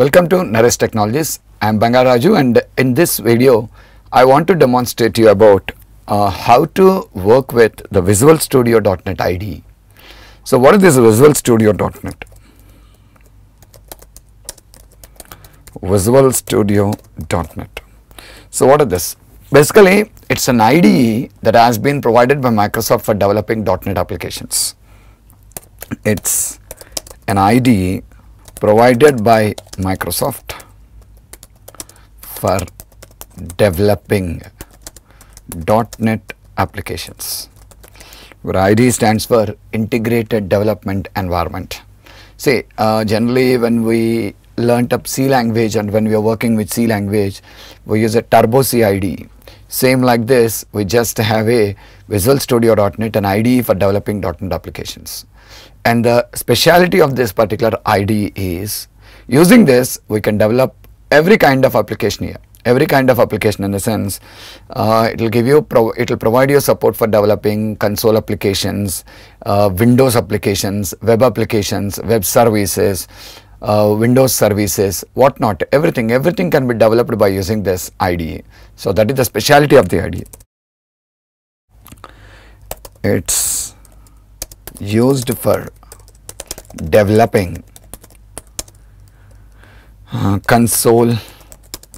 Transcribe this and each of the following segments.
Welcome to Nares Technologies. I am Bangaraju and in this video I want to demonstrate to you about uh, how to work with the Visual Studio.NET IDE. So what is this Visual Studio.NET? Visual Studio.NET. So what is this? Basically it is an IDE that has been provided by Microsoft for developing .NET applications. It is an IDE provided by Microsoft for developing .NET applications where ID stands for Integrated Development Environment. See, uh, generally when we learnt up C language and when we are working with C language, we use a Turbo C IDE. Same like this, we just have a Visual Studio .NET, and IDE for developing .NET applications. And the speciality of this particular IDE is using this we can develop every kind of application here every kind of application in a sense uh, it will give you it will provide you support for developing console applications uh, windows applications web applications web services uh, windows services whatnot everything everything can be developed by using this IDE so that is the speciality of the IDE it's used for developing uh, console,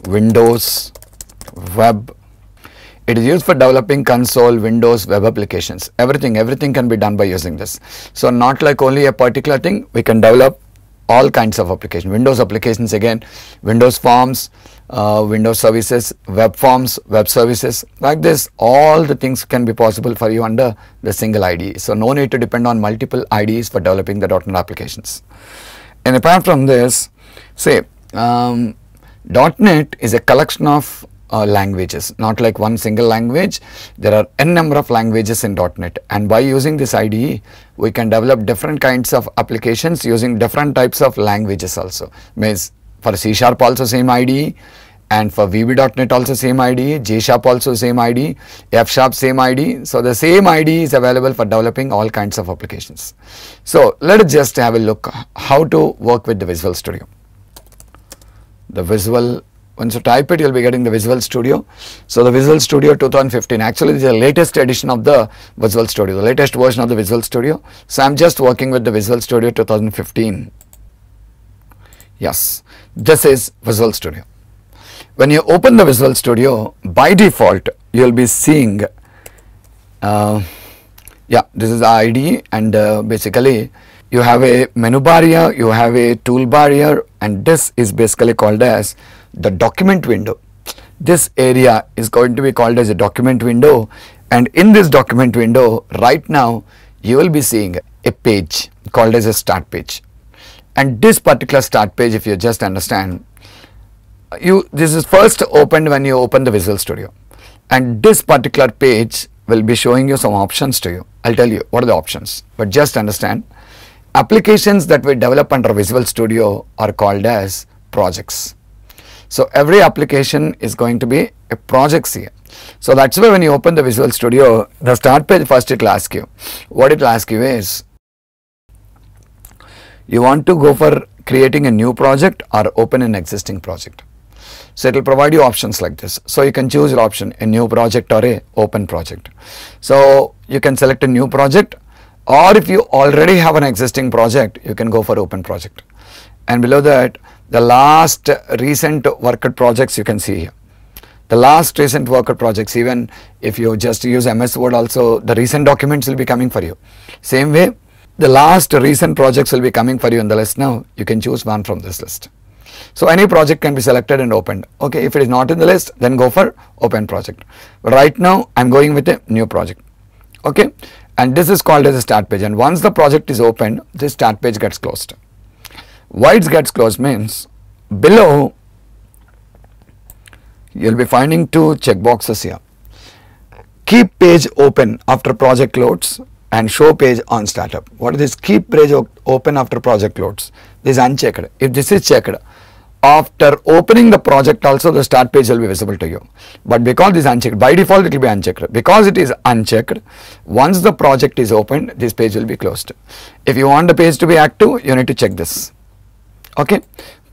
Windows, web. It is used for developing console, Windows, web applications. Everything, everything can be done by using this. So not like only a particular thing, we can develop all kinds of applications. Windows applications again, Windows forms, uh, Windows services, web forms, web services like this all the things can be possible for you under the single IDE. So, no need to depend on multiple IDEs for developing the .NET applications. And apart from this say um, .NET is a collection of uh, languages not like one single language there are n number of languages in .NET and by using this IDE we can develop different kinds of applications using different types of languages also means for C sharp also same IDE and for VB.NET also same IDE, J Sharp also same IDE, F Sharp same IDE. So, the same IDE is available for developing all kinds of applications. So, let us just have a look how to work with the Visual Studio. The Visual once you type it you will be getting the Visual Studio. So, the Visual Studio 2015 actually is the latest edition of the Visual Studio, the latest version of the Visual Studio. So, I am just working with the Visual Studio 2015. Yes, this is Visual Studio. When you open the Visual Studio by default you will be seeing uh, yeah this is ID, and uh, basically you have a menu bar here, you have a toolbar here and this is basically called as the document window. This area is going to be called as a document window and in this document window right now you will be seeing a page called as a start page and this particular start page if you just understand you this is first opened when you open the Visual Studio and this particular page will be showing you some options to you. I will tell you what are the options but just understand applications that we develop under Visual Studio are called as projects. So, every application is going to be a project. here. So, that is why when you open the Visual Studio, the start page first it will ask you. What it will ask you is, you want to go for creating a new project or open an existing project. So, it will provide you options like this. So, you can choose your option a new project or a open project. So, you can select a new project or if you already have an existing project, you can go for open project. And below that, the last recent worker projects you can see here. The last recent worker projects even if you just use MS Word also the recent documents will be coming for you. Same way the last recent projects will be coming for you in the list now you can choose one from this list. So any project can be selected and opened. Okay, if it is not in the list, then go for open project. But right now, I am going with a new project. Okay, and this is called as a start page. And once the project is opened, this start page gets closed. Whites gets closed means below you will be finding two check boxes here. Keep page open after project loads and show page on startup. What is this? Keep page open after project loads. This is unchecked. If this is checked, after opening the project also the start page will be visible to you. But because this is unchecked, by default it will be unchecked. Because it is unchecked, once the project is opened, this page will be closed. If you want the page to be active, you need to check this okay.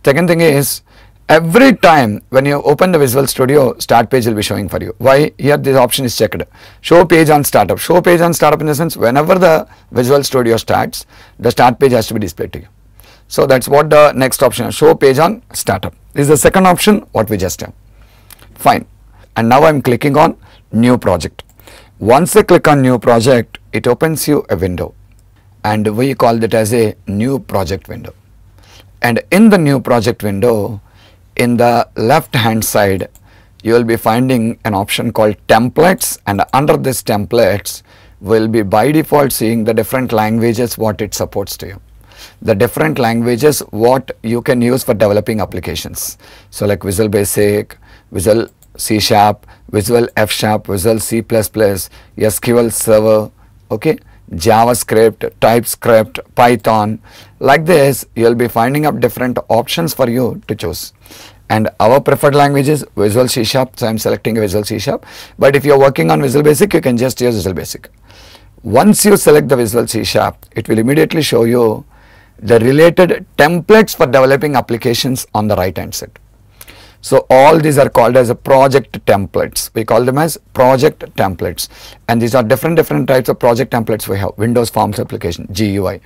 Second thing is every time when you open the Visual Studio start page will be showing for you. Why here this option is checked show page on startup. Show page on startup in the sense whenever the Visual Studio starts the start page has to be displayed to you. So that is what the next option is show page on startup this is the second option what we just have fine and now I am clicking on new project. Once I click on new project it opens you a window and we call that as a new project window and in the new project window in the left hand side you will be finding an option called templates and under this templates will be by default seeing the different languages what it supports to you the different languages what you can use for developing applications so like visual basic visual c sharp visual f sharp visual c++ sql server okay JavaScript, TypeScript, Python. Like this, you'll be finding up different options for you to choose. And our preferred language is Visual C Sharp, so I'm selecting Visual C Sharp. But if you're working on Visual Basic, you can just use Visual Basic. Once you select the Visual C Sharp, it will immediately show you the related templates for developing applications on the right hand side. So all these are called as project templates. We call them as project templates. And these are different different types of project templates we have. Windows Forms application, GUI,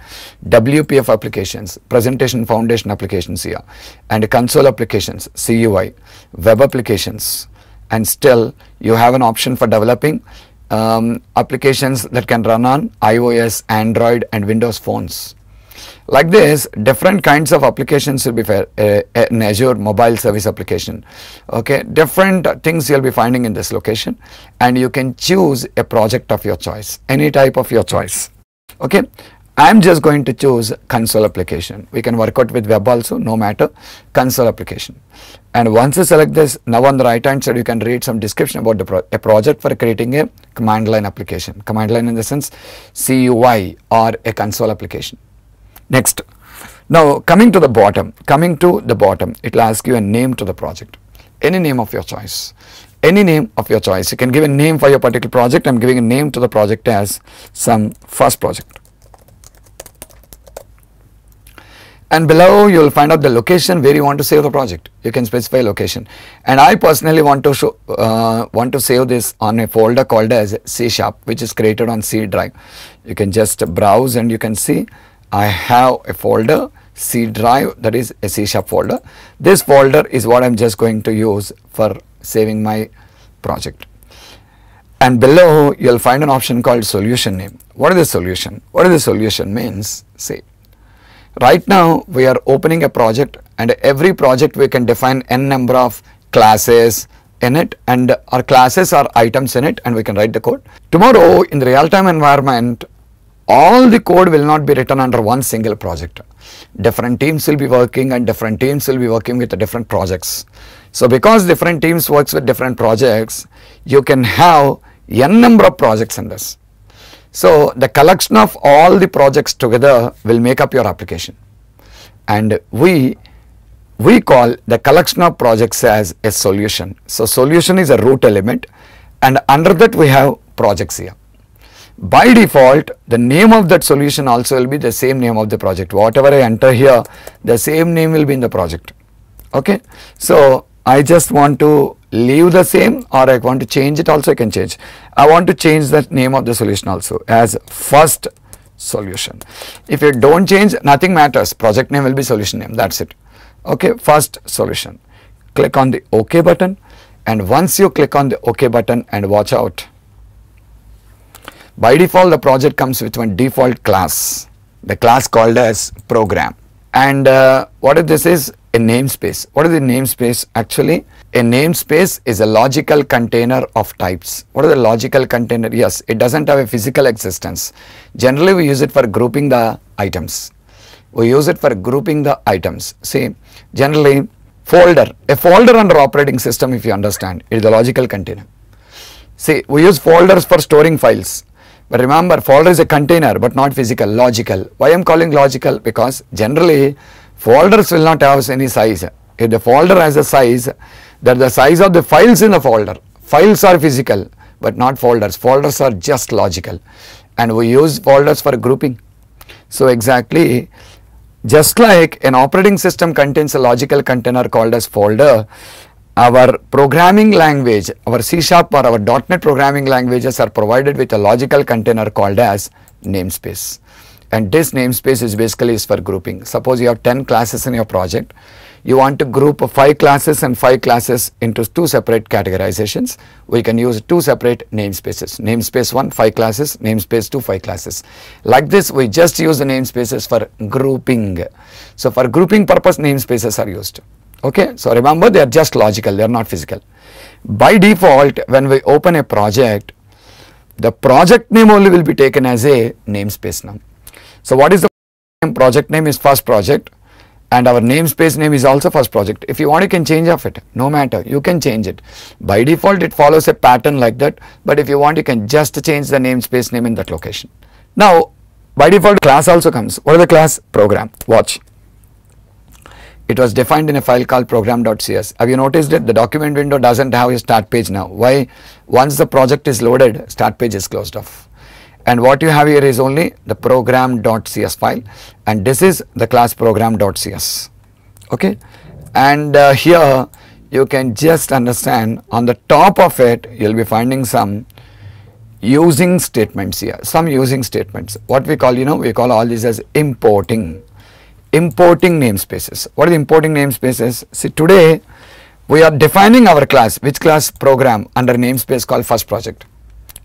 WPF applications, Presentation Foundation applications here, and console applications, CUI, web applications. And still you have an option for developing um, applications that can run on iOS, Android and Windows phones. Like this, different kinds of applications will be fair, uh, eh, an eh, Azure mobile service application. Okay, different things you'll be finding in this location, and you can choose a project of your choice, any type of your choice. Okay, I'm just going to choose console application. We can work out with web also, no matter, console application. And once you select this, now on the right hand side, you can read some description about the pro a project for creating a command line application. Command line in the sense CUI or a console application. Next, now coming to the bottom, coming to the bottom, it will ask you a name to the project, any name of your choice, any name of your choice. You can give a name for your particular project. I am giving a name to the project as some first project. and below you will find out the location where you want to save the project you can specify location and I personally want to show uh, want to save this on a folder called as C sharp which is created on C drive you can just browse and you can see I have a folder C drive that is a C sharp folder. This folder is what I am just going to use for saving my project. And below you will find an option called solution name. What is the solution? What is the solution means Say, Right now we are opening a project and every project we can define n number of classes in it and our classes are items in it and we can write the code. Tomorrow in the real time environment all the code will not be written under one single project. Different teams will be working and different teams will be working with different projects. So, because different teams works with different projects, you can have n number of projects in this. So, the collection of all the projects together will make up your application. And we, we call the collection of projects as a solution. So, solution is a root element and under that we have projects here by default the name of that solution also will be the same name of the project whatever I enter here the same name will be in the project okay. So I just want to leave the same or I want to change it also I can change. I want to change the name of the solution also as first solution. If you do not change nothing matters project name will be solution name that is it okay first solution. Click on the OK button and once you click on the OK button and watch out by default, the project comes with one default class, the class called as program. And uh, what if this is a namespace? What is a namespace actually? A namespace is a logical container of types. What is a logical container? Yes, it doesn't have a physical existence. Generally, we use it for grouping the items. We use it for grouping the items. See, generally, folder. A folder under operating system, if you understand, is a logical container. See, we use folders for storing files. But remember folder is a container but not physical, logical. Why I am calling logical? Because generally folders will not have any size. If the folder has a size, that the size of the files in the folder. Files are physical but not folders. Folders are just logical and we use folders for grouping. So exactly just like an operating system contains a logical container called as folder, our programming language, our C sharp or our .NET programming languages are provided with a logical container called as namespace. And this namespace is basically is for grouping. Suppose you have 10 classes in your project. You want to group 5 classes and 5 classes into 2 separate categorizations. We can use 2 separate namespaces. Namespace 1, 5 classes, namespace 2, 5 classes. Like this, we just use the namespaces for grouping. So, for grouping purpose, namespaces are used. Okay, so remember they are just logical, they are not physical. By default, when we open a project, the project name only will be taken as a namespace name. So what is the project name is first project and our namespace name is also first project. If you want you can change of it, no matter, you can change it. By default it follows a pattern like that, but if you want you can just change the namespace name in that location. Now by default class also comes. What is the class? Program. Watch. It was defined in a file called program.cs. Have you noticed it? The document window does not have a start page now. Why? Once the project is loaded, start page is closed off. And what you have here is only the program.cs file and this is the class program.cs. Okay? And uh, here you can just understand on the top of it you will be finding some using statements here some using statements what we call you know we call all these as importing importing namespaces. What are the importing namespaces? See today we are defining our class, which class program under namespace called first project.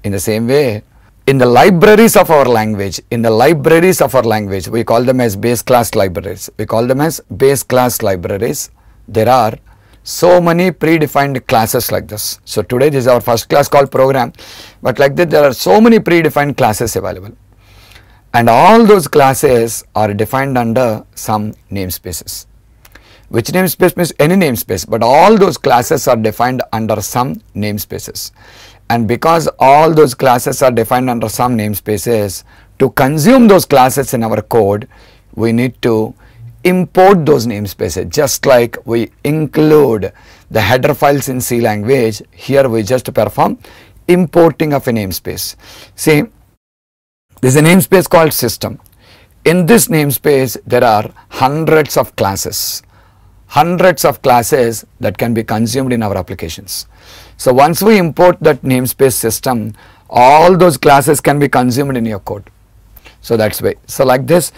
In the same way, in the libraries of our language, in the libraries of our language, we call them as base class libraries. We call them as base class libraries. There are so many predefined classes like this. So today this is our first class called program, but like that there are so many predefined classes available and all those classes are defined under some namespaces. Which namespace means any namespace, but all those classes are defined under some namespaces. And because all those classes are defined under some namespaces, to consume those classes in our code, we need to import those namespaces just like we include the header files in C language here we just perform importing of a namespace. See there's a namespace called system. In this namespace, there are hundreds of classes, hundreds of classes that can be consumed in our applications. So once we import that namespace system, all those classes can be consumed in your code. So that's way. So like this,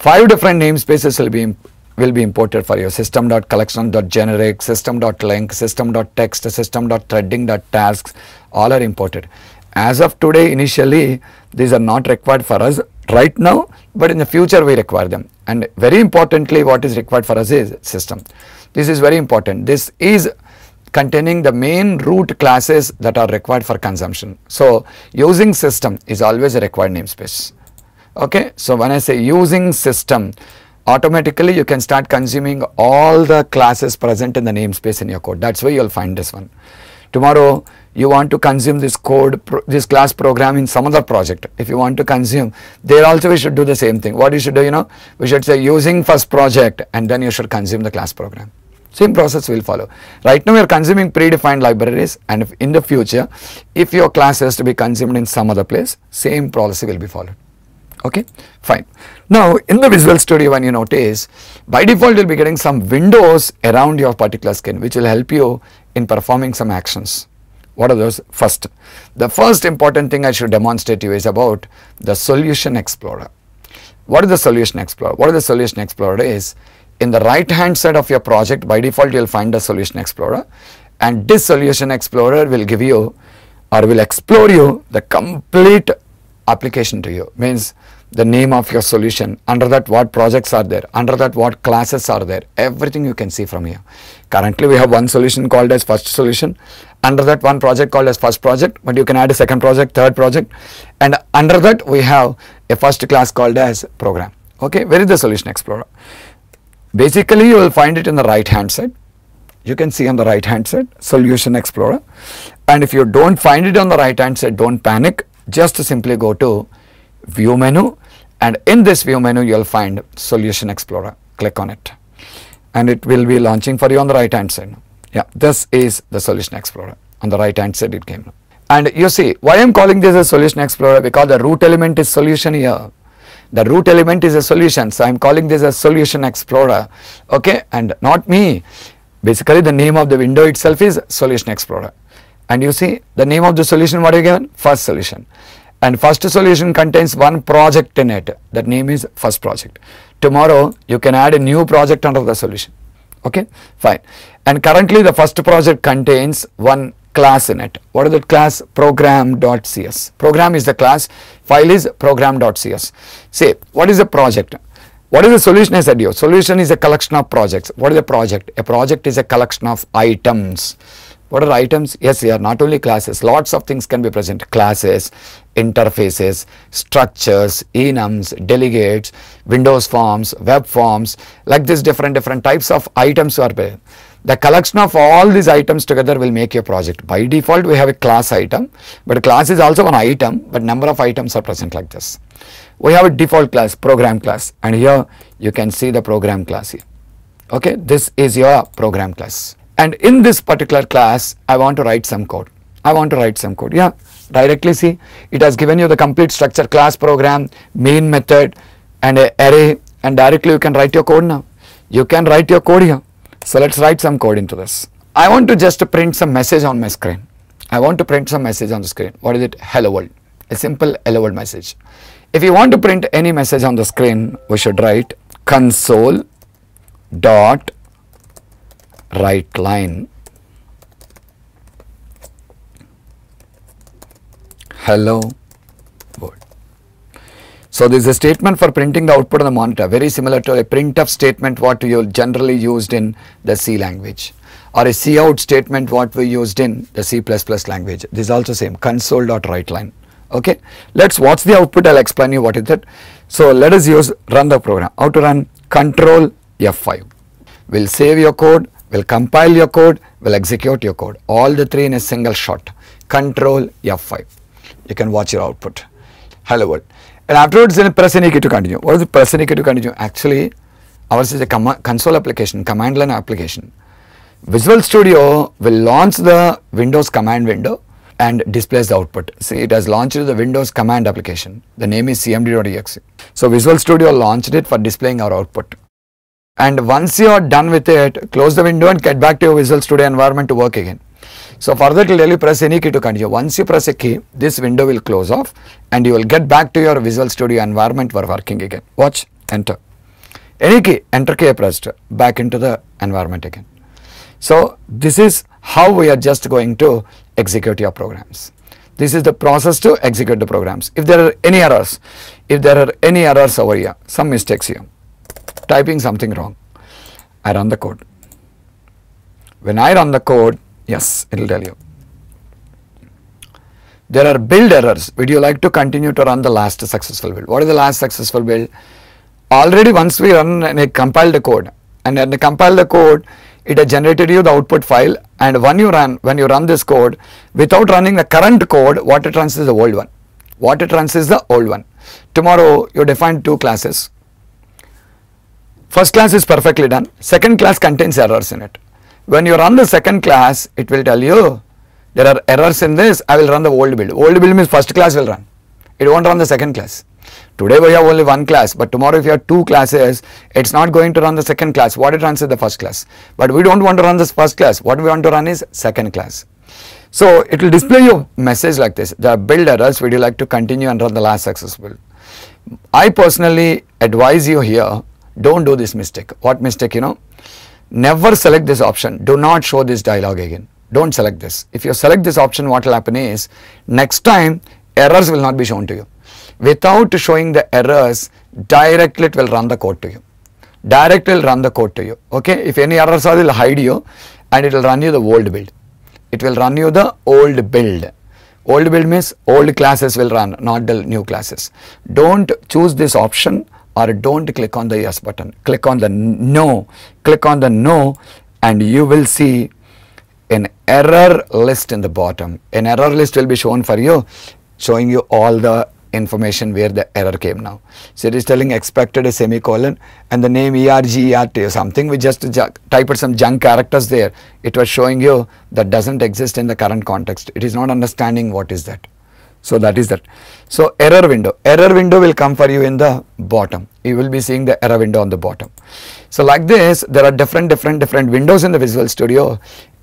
five different namespaces will be will be imported for your system.collection.generic, system.link, system.text, system.threading.tasks, all are imported. As of today initially these are not required for us right now but in the future we require them and very importantly what is required for us is system. This is very important. This is containing the main root classes that are required for consumption. So, using system is always a required namespace. Okay. So, when I say using system, automatically you can start consuming all the classes present in the namespace in your code. That is why you will find this one. Tomorrow you want to consume this code, this class program in some other project. If you want to consume, there also we should do the same thing. What you should do, you know, we should say using first project and then you should consume the class program. Same process will follow. Right now we are consuming predefined libraries and in the future, if your class has to be consumed in some other place, same policy will be followed. Okay, fine. Now in the Visual Studio when you notice, by default you'll be getting some windows around your particular skin which will help you in performing some actions. What are those? First, the first important thing I should demonstrate to you is about the solution explorer. What is the solution explorer? What is the solution explorer is in the right hand side of your project by default you will find the solution explorer and this solution explorer will give you or will explore you the complete application to you means the name of your solution, under that what projects are there, under that what classes are there, everything you can see from here. Currently we have one solution called as first solution, under that one project called as first project, but you can add a second project, third project and under that we have a first class called as program. Okay, where is the solution explorer? Basically you will find it in the right hand side. You can see on the right hand side solution explorer and if you don't find it on the right hand side don't panic just simply go to view menu and in this view menu you will find solution explorer click on it and it will be launching for you on the right hand side yeah this is the solution explorer on the right hand side it came and you see why I am calling this a solution explorer because the root element is solution here the root element is a solution so I am calling this a solution explorer okay and not me basically the name of the window itself is solution explorer and you see the name of the solution what you given first solution and first solution contains one project in it that name is first project. Tomorrow you can add a new project under the solution okay fine and currently the first project contains one class in it what is that class program.cs program is the class file is program.cs say what is a project what is the solution I said you solution is a collection of projects what is a project a project is a collection of items what are items? Yes, here not only classes, lots of things can be present. Classes, interfaces, structures, enums, delegates, Windows forms, web forms, like this different different types of items are there. The collection of all these items together will make your project. By default, we have a class item, but class is also an item, but number of items are present like this. We have a default class, program class, and here you can see the program class here. Okay, this is your program class and in this particular class I want to write some code. I want to write some code. Yeah, directly see it has given you the complete structure class program, main method and a array and directly you can write your code now. You can write your code here. So let's write some code into this. I want to just print some message on my screen. I want to print some message on the screen. What is it? Hello world. A simple hello world message. If you want to print any message on the screen, we should write console dot right line. Hello world. So this is a statement for printing the output on the monitor very similar to a printf statement what you generally used in the C language or a cout statement what we used in the C++ language. This is also same console dot line. Okay. Let's watch the output. I'll explain you what is it. So let us use run the program. How to run control F5. We'll save your code will compile your code, will execute your code. All the three in a single shot. Control F5. You can watch your output. Hello world. And afterwards then press any key to continue. What is the press any key to continue? Actually, ours is a console application, command line application. Visual Studio will launch the Windows command window and displays the output. See, it has launched the Windows command application. The name is cmd.exe. So Visual Studio launched it for displaying our output and once you are done with it close the window and get back to your Visual Studio environment to work again. So further till you press any key to continue. Once you press a key this window will close off and you will get back to your Visual Studio environment for working again. Watch enter. Any key enter key pressed back into the environment again. So this is how we are just going to execute your programs. This is the process to execute the programs. If there are any errors, if there are any errors over here, some mistakes here typing something wrong. I run the code. When I run the code, yes, it will tell you. There are build errors. Would you like to continue to run the last successful build? What is the last successful build? Already once we run and it compiled the code and then compile the code, it has generated you the output file and when you run, when you run this code, without running the current code, water it is the old one. What it runs is the old one. Tomorrow you define two classes, First class is perfectly done, second class contains errors in it. When you run the second class, it will tell you there are errors in this, I will run the old build. Old build means first class will run, it won't run the second class. Today we have only one class, but tomorrow if you have two classes, it's not going to run the second class. What it runs is the first class. But we don't want to run this first class. What we want to run is second class. So it will display you message like this. The build errors, would you like to continue and run the last successful? I personally advise you here do not do this mistake. What mistake you know? Never select this option. Do not show this dialog again. Do not select this. If you select this option what will happen is next time errors will not be shown to you. Without showing the errors directly it will run the code to you. Directly will run the code to you. Okay. If any errors are it will hide you and it will run you the old build. It will run you the old build. Old build means old classes will run not the new classes. Do not choose this option or don't click on the yes button. Click on the no, click on the no and you will see an error list in the bottom. An error list will be shown for you showing you all the information where the error came now. So it is telling expected a semicolon and the name ERGRT or something. We just typed some junk characters there. It was showing you that doesn't exist in the current context. It is not understanding what is that. So, that is that. So, error window, error window will come for you in the bottom. You will be seeing the error window on the bottom. So, like this there are different different different windows in the Visual Studio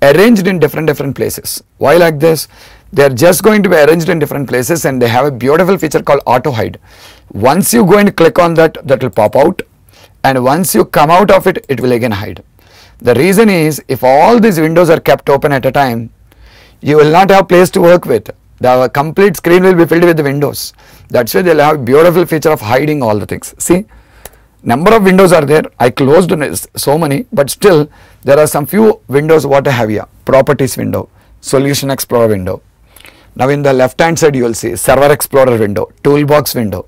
arranged in different different places. Why like this? They are just going to be arranged in different places and they have a beautiful feature called auto hide. Once you go and click on that, that will pop out and once you come out of it, it will again hide. The reason is if all these windows are kept open at a time, you will not have place to work with the complete screen will be filled with windows. That's why they'll have beautiful feature of hiding all the things. See, number of windows are there. I closed so many, but still there are some few windows what I have here. Properties window, Solution Explorer window. Now in the left hand side you will see Server Explorer window, Toolbox window.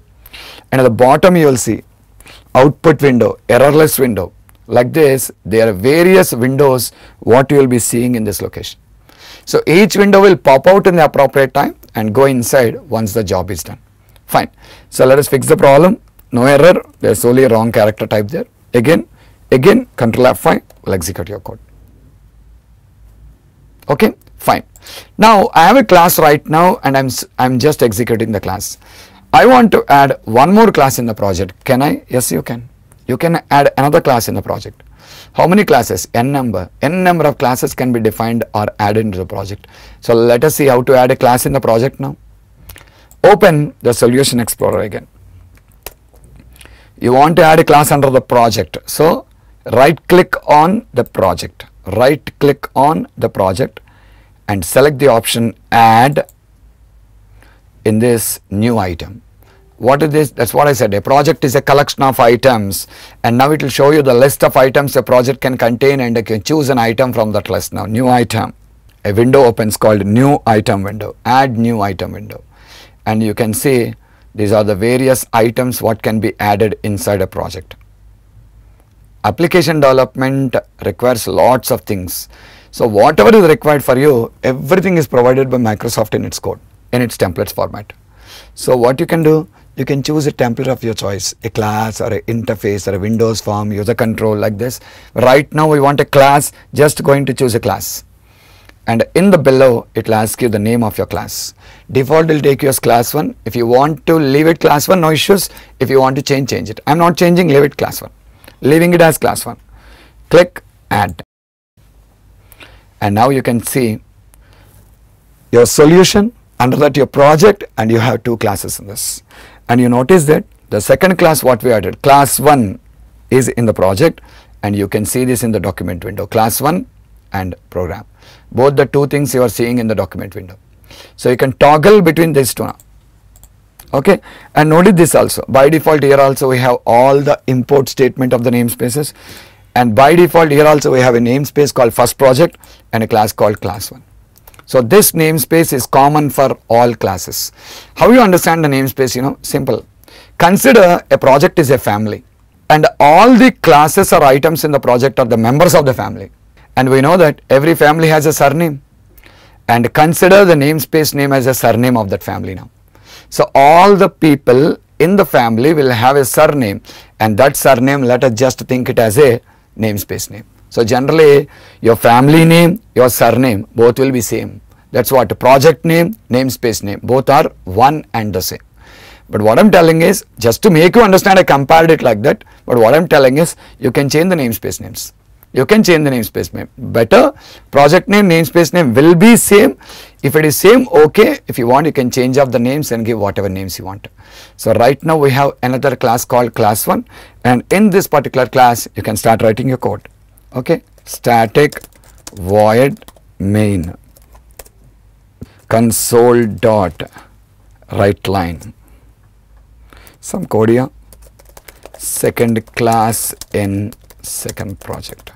And at the bottom you will see Output window, Errorless window. Like this, there are various windows what you will be seeing in this location. So, each window will pop out in the appropriate time and go inside once the job is done. Fine. So, let us fix the problem. No error. There is only a wrong character type there. Again, again control F5 will execute your code. Okay, fine. Now, I have a class right now and I am I'm just executing the class. I want to add one more class in the project. Can I? Yes, you can. You can add another class in the project. How many classes? N number. N number of classes can be defined or added into the project. So let us see how to add a class in the project now. Open the solution explorer again. You want to add a class under the project. So right click on the project. Right click on the project and select the option add in this new item what is this that's what i said a project is a collection of items and now it will show you the list of items a project can contain and you can choose an item from that list now new item a window opens called new item window add new item window and you can see these are the various items what can be added inside a project application development requires lots of things so whatever is required for you everything is provided by microsoft in its code in its templates format so what you can do you can choose a template of your choice, a class or an interface or a Windows form, user control like this. Right now we want a class, just going to choose a class. And in the below, it will ask you the name of your class. Default will take you as class 1. If you want to leave it class 1, no issues. If you want to change, change it. I am not changing, leave it class 1. Leaving it as class 1. Click add. And now you can see your solution, under that your project and you have two classes in this and you notice that the second class what we added class 1 is in the project and you can see this in the document window class 1 and program both the two things you are seeing in the document window. So, you can toggle between these two now okay and notice this also by default here also we have all the import statement of the namespaces and by default here also we have a namespace called first project and a class called class 1. So this namespace is common for all classes. How you understand the namespace you know simple. Consider a project is a family and all the classes or items in the project are the members of the family and we know that every family has a surname and consider the namespace name as a surname of that family now. So all the people in the family will have a surname and that surname let us just think it as a namespace name. So generally your family name, your surname both will be same. That's what project name, namespace name both are one and the same. But what I am telling is just to make you understand I compared it like that but what I am telling is you can change the namespace names. You can change the namespace name. Better project name, namespace name will be same. If it is same, okay. If you want, you can change up the names and give whatever names you want. So right now we have another class called class 1 and in this particular class, you can start writing your code okay static void main console dot right line some code here second class in second project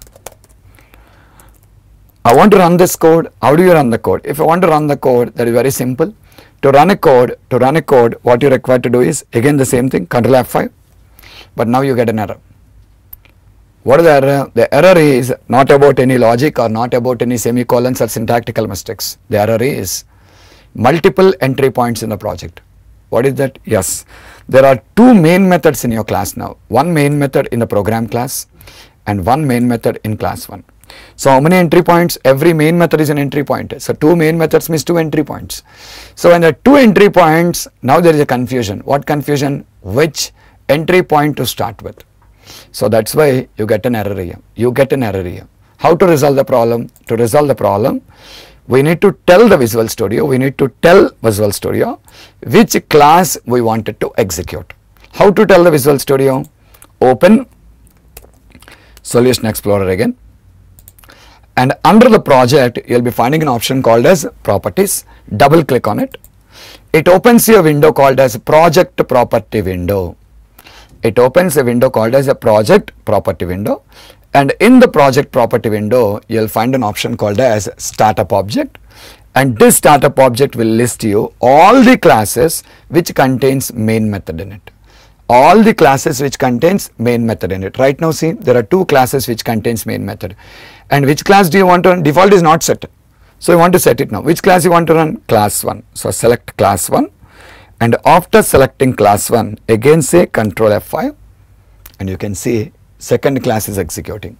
I want to run this code how do you run the code if I want to run the code that is very simple to run a code to run a code what you require to do is again the same thing control F5 but now you get an error what is the error? The error is not about any logic or not about any semicolons or syntactical mistakes. The error is multiple entry points in the project. What is that? Yes. There are two main methods in your class now. One main method in the program class and one main method in class 1. So, how many entry points? Every main method is an entry point. So, two main methods means two entry points. So, when there are two entry points, now there is a confusion. What confusion? Which entry point to start with? So that is why you get an error here, you get an error here. How to resolve the problem? To resolve the problem, we need to tell the Visual Studio, we need to tell Visual Studio which class we wanted to execute. How to tell the Visual Studio? Open Solution Explorer again and under the project you will be finding an option called as properties. Double click on it. It opens your window called as project property window it opens a window called as a project property window and in the project property window you will find an option called as startup object and this startup object will list you all the classes which contains main method in it all the classes which contains main method in it. Right now see there are two classes which contains main method and which class do you want to run? Default is not set. So you want to set it now. Which class you want to run? Class 1. So select class 1 and after selecting class 1 again say control F5 and you can see second class is executing.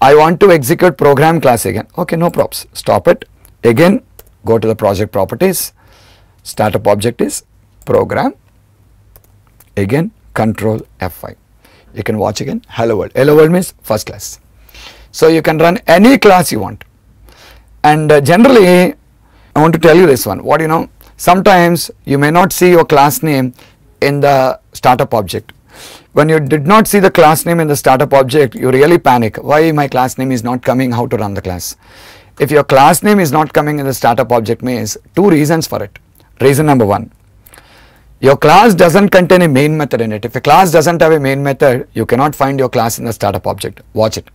I want to execute program class again okay no props stop it again go to the project properties startup object is program again control F5 you can watch again hello world hello world means first class. So you can run any class you want and uh, generally I want to tell you this one what you know Sometimes you may not see your class name in the startup object. When you did not see the class name in the startup object, you really panic. Why my class name is not coming, how to run the class. If your class name is not coming in the startup object means two reasons for it. Reason number one, your class doesn't contain a main method in it. If a class doesn't have a main method, you cannot find your class in the startup object. Watch it.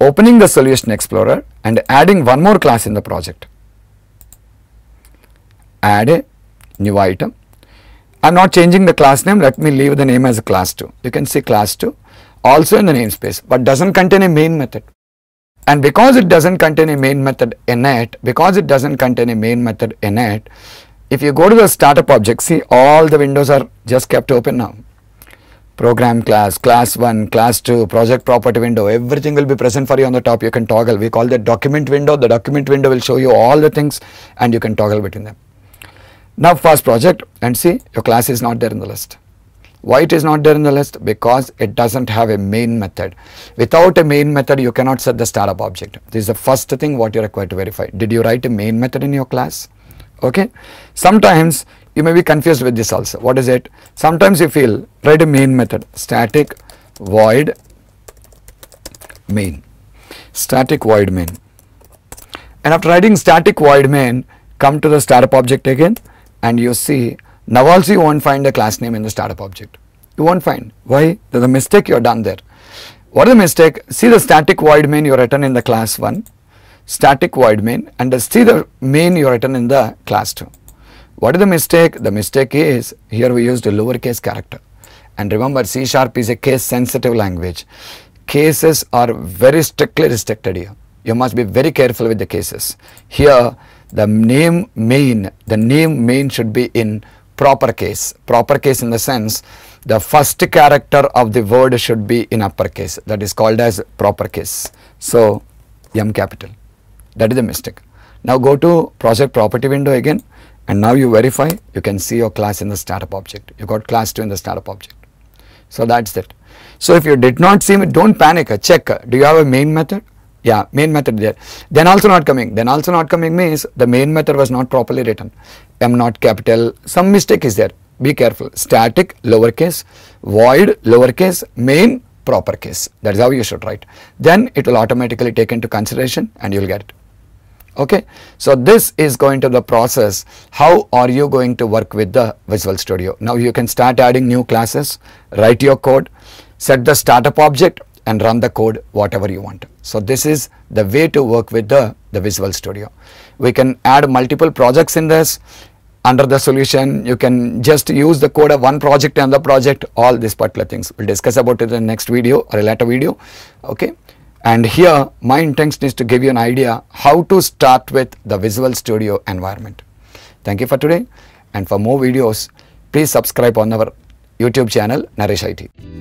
Opening the solution explorer and adding one more class in the project add a new item. I am not changing the class name, let me leave the name as class 2. You can see class 2 also in the namespace but does not contain a main method. And because it does not contain a main method init, because it does not contain a main method init, if you go to the startup object, see all the windows are just kept open now. Program class, class 1, class 2, project property window, everything will be present for you on the top. You can toggle. We call that document window. The document window will show you all the things and you can toggle between them. Now first project and see your class is not there in the list. Why it is not there in the list? Because it does not have a main method. Without a main method, you cannot set the startup object. This is the first thing what you are required to verify. Did you write a main method in your class? Okay. Sometimes you may be confused with this also. What is it? Sometimes you feel write a main method static void main. Static void main. And after writing static void main, come to the startup object again and you see, now also you won't find the class name in the startup object. You won't find. Why? There's a mistake you have done there. What is the mistake? See the static void main you written in the class 1, static void main and see the main you written in the class 2. What is the mistake? The mistake is here we used a lowercase character. And remember C sharp is a case sensitive language. Cases are very strictly restricted here. You must be very careful with the cases. Here the name main, the name main should be in proper case. Proper case in the sense the first character of the word should be in uppercase that is called as proper case. So, M capital that is a mistake. Now, go to project property window again and now you verify you can see your class in the startup object. You got class 2 in the startup object. So, that is it. So, if you did not see me, do not panic, check do you have a main method yeah main method there then also not coming then also not coming means the main method was not properly written m not capital some mistake is there be careful static lowercase void lowercase main proper case that is how you should write then it will automatically take into consideration and you will get it okay so this is going to the process how are you going to work with the visual studio now you can start adding new classes write your code set the startup object and run the code whatever you want. So this is the way to work with the, the Visual Studio. We can add multiple projects in this. Under the solution, you can just use the code of one project and the project, all these particular things. We'll discuss about it in the next video or a later video. Okay. And here, my intention is to give you an idea how to start with the Visual Studio environment. Thank you for today. And for more videos, please subscribe on our YouTube channel, Naresh IT.